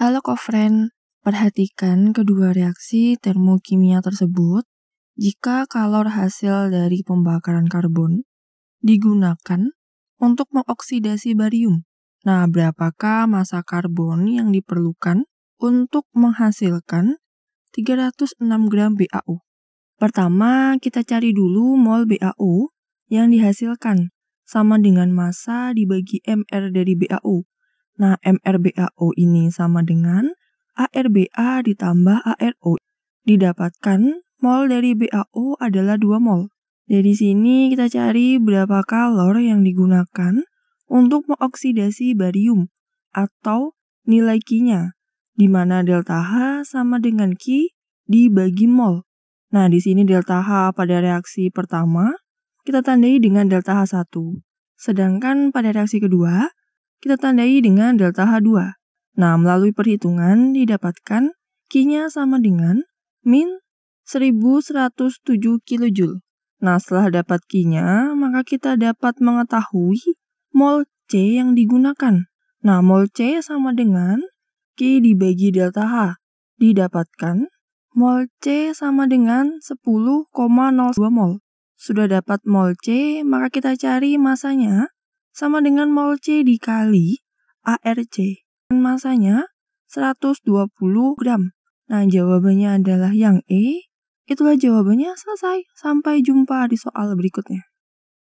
Halo kofren, perhatikan kedua reaksi termokimia tersebut jika kalor hasil dari pembakaran karbon digunakan untuk mengoksidasi barium. Nah, berapakah masa karbon yang diperlukan untuk menghasilkan 306 gram BAU? Pertama, kita cari dulu mol BAU yang dihasilkan sama dengan massa dibagi MR dari BAU. Nah, MRBAO ini sama dengan ARBA ditambah ARO. Didapatkan mol dari BAO adalah 2 mol. Dari sini kita cari berapa kalor yang digunakan untuk mengoksidasi barium atau nilai q nya di mana delta H sama dengan Q dibagi mol. Nah, di sini delta H pada reaksi pertama kita tandai dengan delta H1. Sedangkan pada reaksi kedua, kita tandai dengan delta H2. Nah, melalui perhitungan didapatkan Q-nya sama dengan min 1107 kJ. Nah, setelah dapat Q-nya, maka kita dapat mengetahui mol C yang digunakan. Nah, mol C sama dengan Q dibagi delta H. Didapatkan mol C sama dengan 10,02 mol. Sudah dapat mol C, maka kita cari masanya sama dengan mol C dikali ARC. Dan masanya 120 gram. Nah, jawabannya adalah yang E. Itulah jawabannya selesai. Sampai jumpa di soal berikutnya.